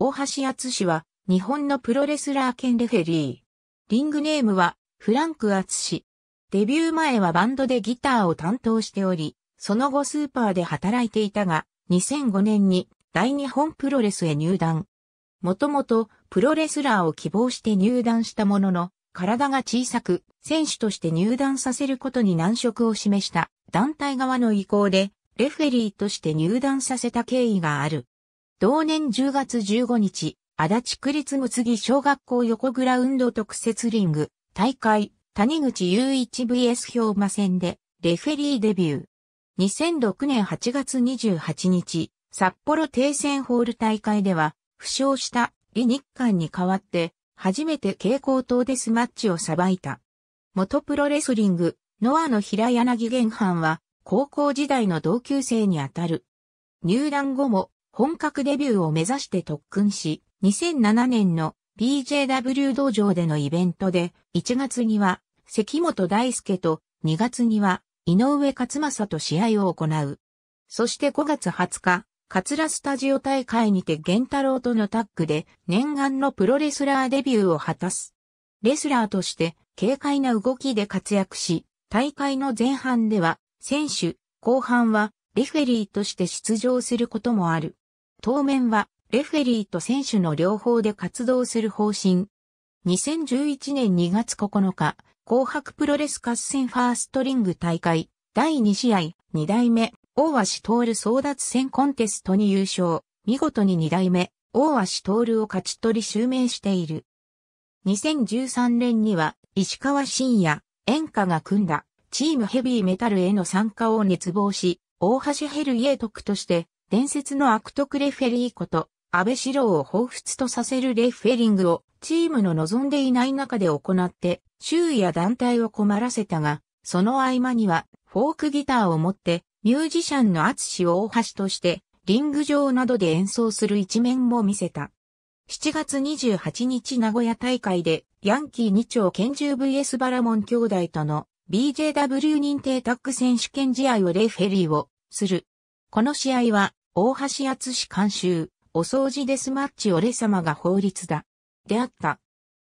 大橋厚氏は、日本のプロレスラー兼レフェリー。リングネームは、フランク厚氏。デビュー前はバンドでギターを担当しており、その後スーパーで働いていたが、2005年に大日本プロレスへ入団。もともとプロレスラーを希望して入団したものの、体が小さく、選手として入団させることに難色を示した団体側の意向で、レフェリーとして入団させた経緯がある。同年10月15日、足立区立むつぎ小学校横グラウンド特設リング、大会、谷口雄一 VS 氷馬戦で、レフェリーデビュー。2006年8月28日、札幌停戦ホール大会では、負傷した李日韓に代わって、初めて蛍光灯デスマッチをさばいた。元プロレスリング、ノアの平柳玄藩は、高校時代の同級生にあたる。入団後も、本格デビューを目指して特訓し、2007年の BJW 道場でのイベントで、1月には関本大輔と2月には井上勝正と試合を行う。そして5月20日、桂スタジオ大会にて源太郎とのタッグで念願のプロレスラーデビューを果たす。レスラーとして軽快な動きで活躍し、大会の前半では選手、後半はレフェリーとして出場することもある。当面は、レフェリーと選手の両方で活動する方針。2011年2月9日、紅白プロレス合戦ファーストリング大会、第2試合、2代目、大橋徹争奪戦コンテストに優勝、見事に2代目、大橋徹を勝ち取り襲名している。2013年には、石川真也、演歌が組んだ、チームヘビーメタルへの参加を熱望し、大橋ヘルイエトクとして、伝説の悪徳レフェリーこと、安倍志郎を彷彿とさせるレフェリングを、チームの望んでいない中で行って、周囲や団体を困らせたが、その合間には、フォークギターを持って、ミュージシャンの厚を大橋として、リング上などで演奏する一面も見せた。7月28日名古屋大会で、ヤンキー2丁拳銃 VS バラモン兄弟との BJW 認定タッグ選手権試合をレフェリーをする。この試合は大橋厚志監修、お掃除デスマッチ俺様が法律だ。であった。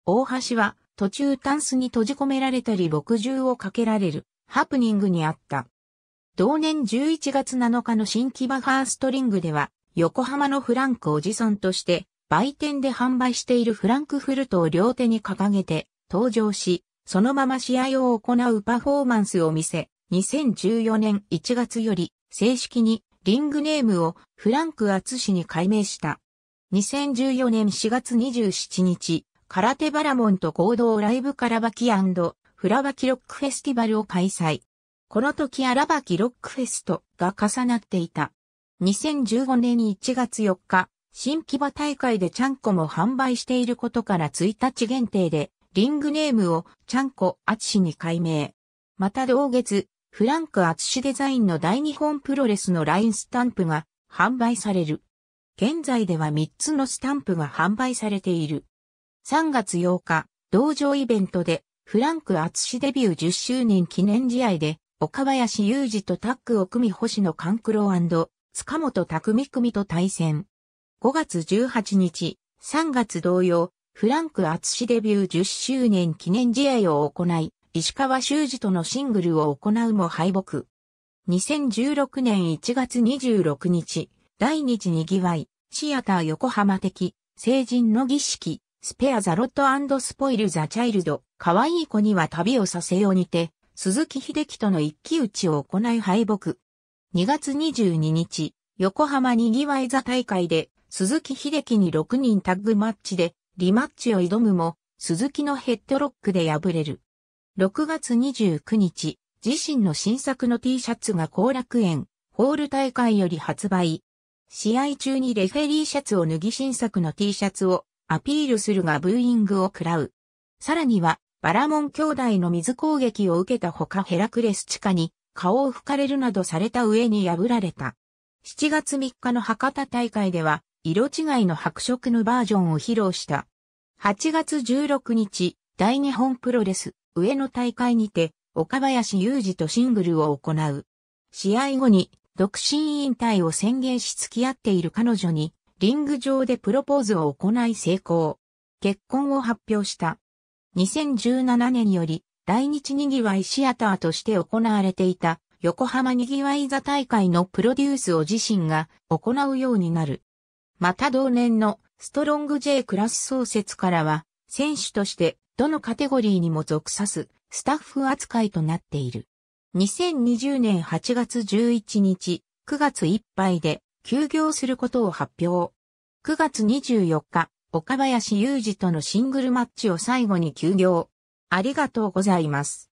大橋は途中タンスに閉じ込められたり墨汁をかけられるハプニングにあった。同年11月7日の新木場ファーストリングでは横浜のフランクおじさんとして売店で販売しているフランクフルトを両手に掲げて登場し、そのまま試合を行うパフォーマンスを見せ、2014年1月より正式にリングネームをフランク・アツシに改名した。2014年4月27日、空手バラモンと合同ライブカラバキフラバキロックフェスティバルを開催。この時アラバキロックフェストが重なっていた。2015年1月4日、新木場大会でちゃんこも販売していることから1日限定で、リングネームをちゃんこアツシに改名。また同月、フランク厚志デザインの大日本プロレスのラインスタンプが販売される。現在では3つのスタンプが販売されている。3月8日、同場イベントで、フランク厚志デビュー10周年記念試合で、岡林雄二とタッグを組み星野勘九郎塚本匠組と対戦。5月18日、3月同様、フランク厚志デビュー10周年記念試合を行い、石川修司とのシングルを行うも敗北。2016年1月26日、第2次にぎわい、シアター横浜的、成人の儀式、スペアザロットスポイルザチャイルド、可愛い子には旅をさせようにて、鈴木秀樹との一騎打ちを行い敗北。2月22日、横浜にぎわい座大会で、鈴木秀樹に6人タッグマッチで、リマッチを挑むも、鈴木のヘッドロックで敗れる。6月29日、自身の新作の T シャツが後楽園、ホール大会より発売。試合中にレフェリーシャツを脱ぎ新作の T シャツをアピールするがブーイングを喰らう。さらには、バラモン兄弟の水攻撃を受けたほかヘラクレス地下に顔を吹かれるなどされた上に破られた。7月3日の博多大会では、色違いの白色のバージョンを披露した。8月16日、大日本プロレス、上野大会にて、岡林雄二とシングルを行う。試合後に、独身引退を宣言し付き合っている彼女に、リング上でプロポーズを行い成功。結婚を発表した。2017年より、来日にぎわいシアターとして行われていた、横浜にぎわい座大会のプロデュースを自身が行うようになる。また同年のストロング J クラス創設からは、選手としてどのカテゴリーにも属さすスタッフ扱いとなっている。2020年8月11日、9月いっぱいで休業することを発表。9月24日、岡林雄二とのシングルマッチを最後に休業。ありがとうございます。